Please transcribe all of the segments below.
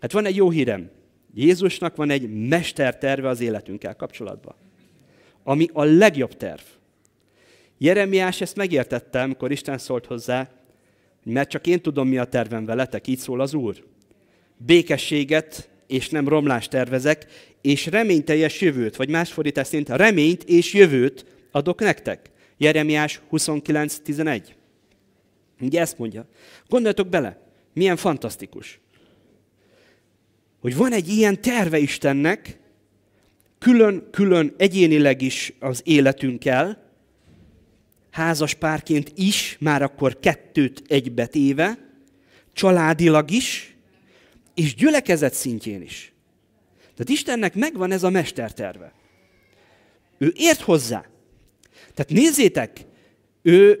Hát van egy jó hírem. Jézusnak van egy mesterterve az életünkkel kapcsolatban, ami a legjobb terv. Jeremiás ezt megértette, amikor Isten szólt hozzá, mert csak én tudom, mi a tervem veletek, így szól az Úr. Békességet és nem romlást tervezek, és reményteljes jövőt, vagy más fordítás szerint reményt és jövőt adok nektek. Jeremiás 29.11. Ugye ezt mondja. Gondoljatok bele, milyen fantasztikus hogy van egy ilyen terve Istennek, külön-külön egyénileg is az életünkkel, házas párként is, már akkor kettőt egybetéve, családilag is, és gyülekezet szintjén is. Tehát Istennek megvan ez a mesterterve. Ő ért hozzá. Tehát nézzétek, ő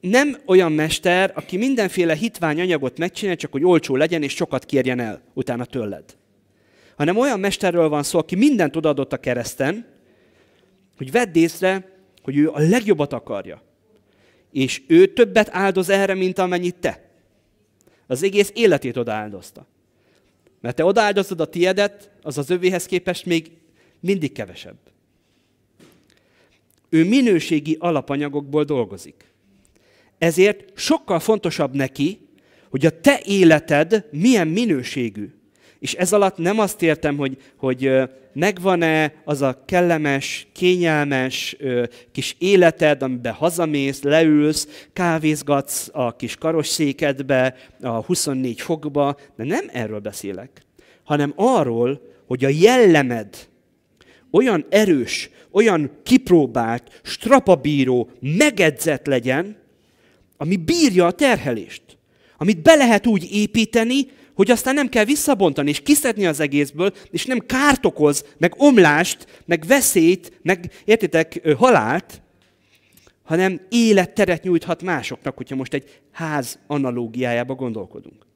nem olyan mester, aki mindenféle hitvány anyagot megcsinál, csak hogy olcsó legyen és sokat kérjen el utána tőled hanem olyan mesterről van szó, aki mindent odaadott a kereszten, hogy vedd észre, hogy ő a legjobbat akarja. És ő többet áldoz erre, mint amennyit te. Az egész életét odaáldozta. Mert te odaáldozod a tiedet, az az övéhez képest még mindig kevesebb. Ő minőségi alapanyagokból dolgozik. Ezért sokkal fontosabb neki, hogy a te életed milyen minőségű. És ez alatt nem azt értem, hogy, hogy megvan-e az a kellemes, kényelmes kis életed, amiben hazamész, leülsz, kávézgatsz a kis karosszékedbe, a 24 fokba, de nem erről beszélek, hanem arról, hogy a jellemed olyan erős, olyan kipróbált, strapabíró, megedzett legyen, ami bírja a terhelést, amit be lehet úgy építeni, hogy aztán nem kell visszabontani, és kiszedni az egészből, és nem kárt okoz, meg omlást, meg veszélyt, meg, értitek, halált, hanem életteret nyújthat másoknak, hogyha most egy ház analógiájába gondolkodunk.